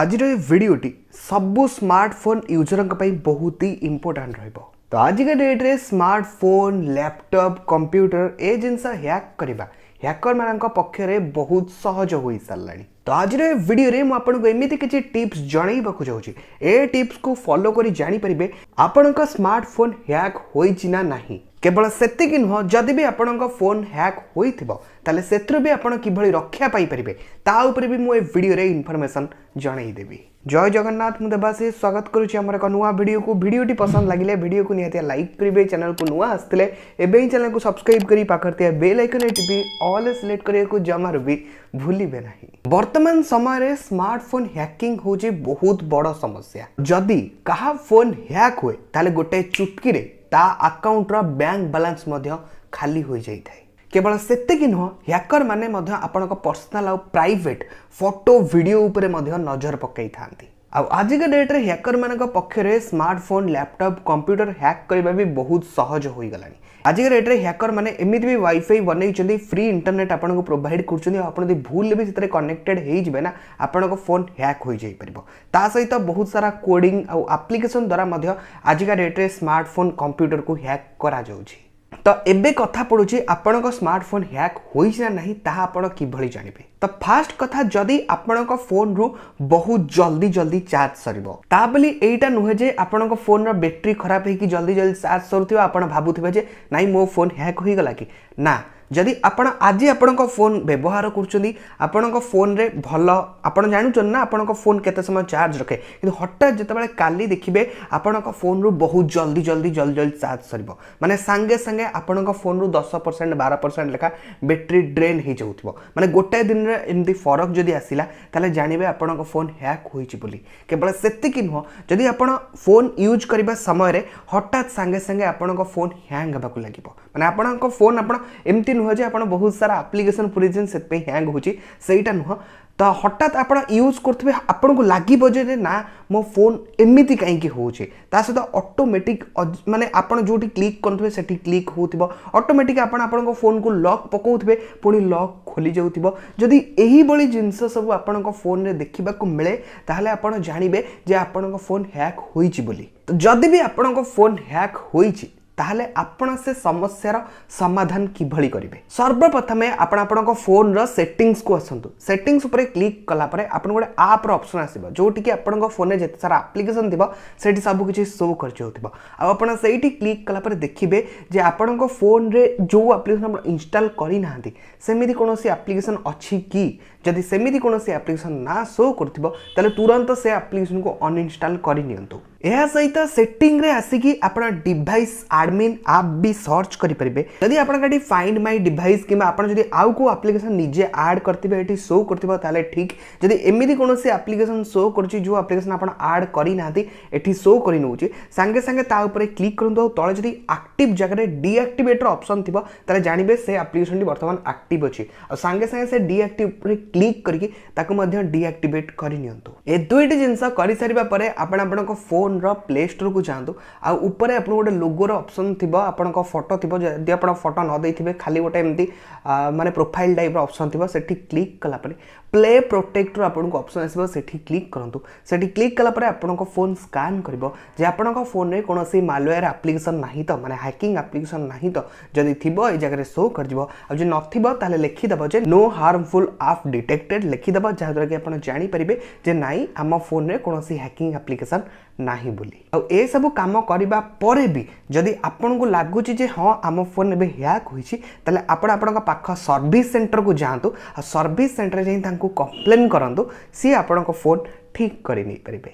ଆଜିର ଏ ଭିଡ଼ିଓଟି ସବୁ ସ୍ମାର୍ଟଫୋନ୍ ୟୁଜରଙ୍କ ପାଇଁ ବହୁତ ହି ଇମ୍ପୋର୍ଟାଣ୍ଟ ରହିବ ତ ଆଜିକା ଡେଟ୍ରେ ସ୍ମାର୍ଟଫୋନ୍ ଲ୍ୟାପଟପ୍ କମ୍ପ୍ୟୁଟର ଏ ଜିନିଷ ହ୍ୟାକ୍ କରିବା ହ୍ୟାକରମାନଙ୍କ ପକ୍ଷରେ ବହୁତ ସହଜ ହୋଇସାରିଲାଣି ତ ଆଜିର ଏ ଭିଡ଼ିଓରେ ମୁଁ ଆପଣଙ୍କୁ ଏମିତି କିଛି ଟିପ୍ସ ଜଣାଇବାକୁ ଚାହୁଁଛି ଏ ଟିପ୍ସକୁ ଫଲୋ କରି ଜାଣିପାରିବେ ଆପଣଙ୍କ ସ୍ମାର୍ଟଫୋନ୍ ହ୍ୟାକ୍ ହୋଇଛି ନା ନାହିଁ केवल से नुह जदि भी आपण फोन हैक होती भी आप कि रक्षा पाई ताऊपर भी मुझे भिडियो इनफर्मेसन जनईदेवि जय जगन्नाथ मुझे देवासी स्वागत करुच्छी एक नुआ भिड को भिडी पसंद लगे भिड को निहत लाइक करेंगे चैनल को नुआ आसते ही चैनल को सब्सक्राइब कर पाखे बेल आइकन टीपी अल्ले सिलेक्ट करने को जमार भी भूलिए बर्तमान समय स्मार्टफोन हैकिंग हूँ बहुत बड़ समस्या जदि का फोन ह्याक हुए गोटे चुटकी ତା ଆକାଉଣ୍ଟର ବ୍ୟାଙ୍କ ବାଲାନ୍ସ ମଧ୍ୟ ଖାଲି ହୋଇଯାଇଥାଏ କେବଳ ସେତିକି ନୁହଁ ହ୍ୟାକର ମାନେ ମଧ୍ୟ ଆପଣଙ୍କ ପର୍ସନାଲ ଆଉ ପ୍ରାଇଭେଟ ଫଟୋ ଭିଡ଼ିଓ ଉପରେ ମଧ୍ୟ ନଜର ପକାଇଥାନ୍ତି आज का डेट्रे हैकर मानक पक्ष में स्मार्टफोन लैपटप कंप्यूटर हैक करवा भी बहुत सहज हो गला आज के डेट्रे हैकर मैंने एमती भी वाइफाई बनई फ्री इंटरनेट आप प्रोभाइड कर भूल भी से कनेक्टेड होना आपण फोन हैक हो सहित बहुत सारा कोडिंग आप्लिकेसन द्वारा आज का डेट्रे स्मार्टफोन कंप्यूटर को हैक कर ତ ଏବେ କଥା ପଡ଼ୁଛି ଆପଣଙ୍କ ସ୍ମାର୍ଟଫୋନ୍ ହ୍ୟାକ୍ ହୋଇଛି ନା ନାହିଁ ତାହା ଆପଣ କିଭଳି ଜାଣିବେ ତ ଫାଷ୍ଟ କଥା ଯଦି ଆପଣଙ୍କ ଫୋନ୍ରୁ ବହୁତ ଜଲ୍ଦି ଜଲ୍ଦି ଚାର୍ଜ ସରିବ ତା ବୋଲି ଏଇଟା ନୁହେଁ ଯେ ଆପଣଙ୍କ ଫୋନ୍ର ବ୍ୟାଟେରୀ ଖରାପ ହେଇକି ଜଲ୍ଦି ଜଲ୍ଦି ଚାର୍ଜ ସରୁଥିବ ଆପଣ ଭାବୁଥିବେ ଯେ ନାଇଁ ମୋ ଫୋନ୍ ହ୍ୟାକ୍ ହୋଇଗଲା କି ନା जदि आप आज आप फोन व्यवहार करोन भल आप जानून ना आप फोन के समय चार्ज रखे कि हटात जो का देखिए आपण फोन रू बहुत जल्दी जल्दी जल्दी जल्दी चार्ज सर मैंने सांगे सांगे आप फोन रू दस परसेंट बार परसेंट लेखा बैटेरी ड्रेन हो जाऊ मैंने गोटाए दिन में एमती फरक जदि आसला तेल जानवे आप फोन हैक् होवल से नुह जदि आप फोन यूज करने समय हटात सांगे सांगे आप फोन ह्यांग होगा लगे मैंने आपण फोन आपति नुह जो आप बहुत सारा आप्लिकेसन पूरी जिन से ह्यांग होटा नुह तो हटात आप यूज करते आपन को लगे ना मो फोन एमती कहीं सहित अटोमेटिक मानते आप जो क्लिक करेंगे से क्लिक होटोमेटिक आप फोन को लक पकोबे पुणी लक खोली जाऊ जदि यही जिनस सब आप फोन में देखा मिले तेल आप जानवे जे आपण फोन ह्याक हो जदि भी आपण फोन ह्याक हो ताहले आपण से समस्या समाधान किभली करेंगे सर्वप्रथमें आपण आप फोन रेटिंगस को आसतु सेटिंग्स उपर क्लिक कलापर आप गोटे आप्र अपसन आसो जोटी आपण फोन में जिते सारा आप्लिकेसन थी से सबकि शो खर्च होना से क्लिक कलापर देखिए आपण फोन में जो आप्लिकेसन आप इनस्टल करना सेमती कौन आप्लिकेसन अच्छी कि जदि सेमती कौन आप्लिकेसन ना शो करुरंत से आप्लिकेसन को अनइनस्टल करनी यह सहित सेटिंग में आसिक आप डिस् आडमिन आप भी सर्च करेंगे जदि आप फाइंड माइ डिस् कि आउ को आप्लिकेसन निजे आड करथे ये शो कर ठीक जदि एमती कौन से आप्लिकेसन शो करो आप्लिकेसन आप आड करना ये शो कर सांगे सांगे क्लिक करूँ तले जदि आक्ट जगह डीआक्टिवेटर अप्सन थी तेज़े जानवे से आप्लिकेसन टी बर्तमान आक्ट अच्छी और सांगे सांगे से डीआक्ट क्लिक करके डीआक्टिवेट करनी दुईट जिनस कर सारे आप फोन फोन र्ले स्टोर को जातु आउर आप गोटे लोगोर अप्सन थी आपण फटो थी जब आप फटो नदे खाली गोटे एमती मानते प्रोफाइल टाइप अप्सन थी से क्लिक कलापर प्ले प्रोटेक्टर आपको अप्सन आसो से क्लिक करूँ से क्लिक कलापर आप फोन स्कान कर फोन में कौन से मालवेयर आप्लिकेसन ना तो मैंने हाकिंग आप्लिकेसन ना तो जदि थी ये जगह शो कर नाला लिखिदेव जो नो हार्मफुल आप डिटेक्टेड लिखिदेव जहाद्वारा कि आप जापरेंगे ना आम फोन में कौन हाकिंग आप्लिकेसन ना ନାହିଁ ବୋଲି ଆଉ ଏସବୁ କାମ କରିବା ପରେ ବି ଯଦି ଆପଣଙ୍କୁ ଲାଗୁଛି ଯେ ହଁ ଆମ ଫୋନ୍ ଏବେ ହ୍ୟାକ୍ ହୋଇଛି ତାହେଲେ ଆପଣ ଆପଣଙ୍କ ପାଖ ସର୍ଭିସ୍ ସେଣ୍ଟରକୁ ଯାଆନ୍ତୁ ଆଉ ସର୍ଭିସ୍ ସେଣ୍ଟର ଯାଇ ତାଙ୍କୁ କମ୍ପ୍ଲେନ୍ କରନ୍ତୁ ସିଏ ଆପଣଙ୍କ ଫୋନ୍ ଠିକ୍ କରି ନେଇପାରିବେ